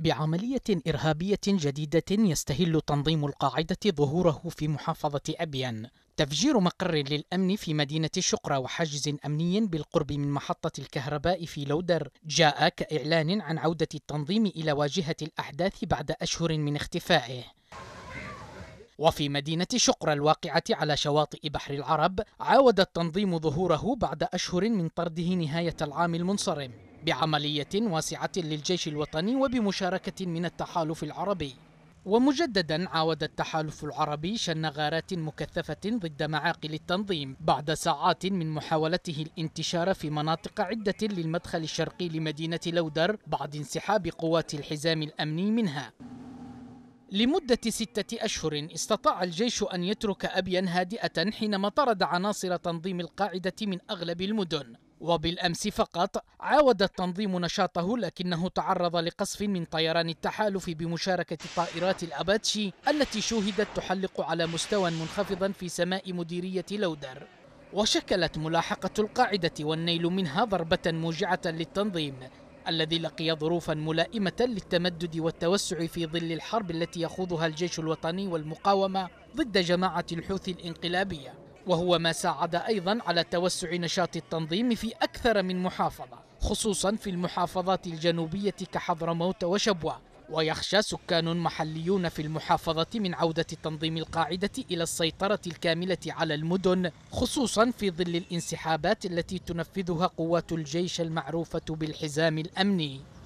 بعملية إرهابية جديدة يستهل تنظيم القاعدة ظهوره في محافظة أبيان تفجير مقر للأمن في مدينة شقرة وحاجز أمني بالقرب من محطة الكهرباء في لودر جاء كإعلان عن عودة التنظيم إلى واجهة الأحداث بعد أشهر من اختفائه وفي مدينة شقرة الواقعة على شواطئ بحر العرب عاود التنظيم ظهوره بعد أشهر من طرده نهاية العام المنصرم بعملية واسعة للجيش الوطني وبمشاركة من التحالف العربي ومجددا عاود التحالف العربي شن غارات مكثفة ضد معاقل التنظيم بعد ساعات من محاولته الانتشار في مناطق عدة للمدخل الشرقي لمدينة لودر بعد انسحاب قوات الحزام الأمني منها لمدة ستة أشهر استطاع الجيش أن يترك أبيا هادئة حينما طرد عناصر تنظيم القاعدة من أغلب المدن وبالأمس فقط عاود التنظيم نشاطه لكنه تعرض لقصف من طيران التحالف بمشاركة طائرات الأباتشي التي شوهدت تحلق على مستوى منخفض في سماء مديرية لودر وشكلت ملاحقة القاعدة والنيل منها ضربة موجعة للتنظيم الذي لقي ظروفا ملائمة للتمدد والتوسع في ظل الحرب التي يخوضها الجيش الوطني والمقاومة ضد جماعة الحوثي الانقلابية وهو ما ساعد أيضا على توسع نشاط التنظيم في أكثر من محافظة خصوصا في المحافظات الجنوبية كحضرموت وشبوة ويخشى سكان محليون في المحافظة من عودة تنظيم القاعدة إلى السيطرة الكاملة على المدن خصوصا في ظل الانسحابات التي تنفذها قوات الجيش المعروفة بالحزام الأمني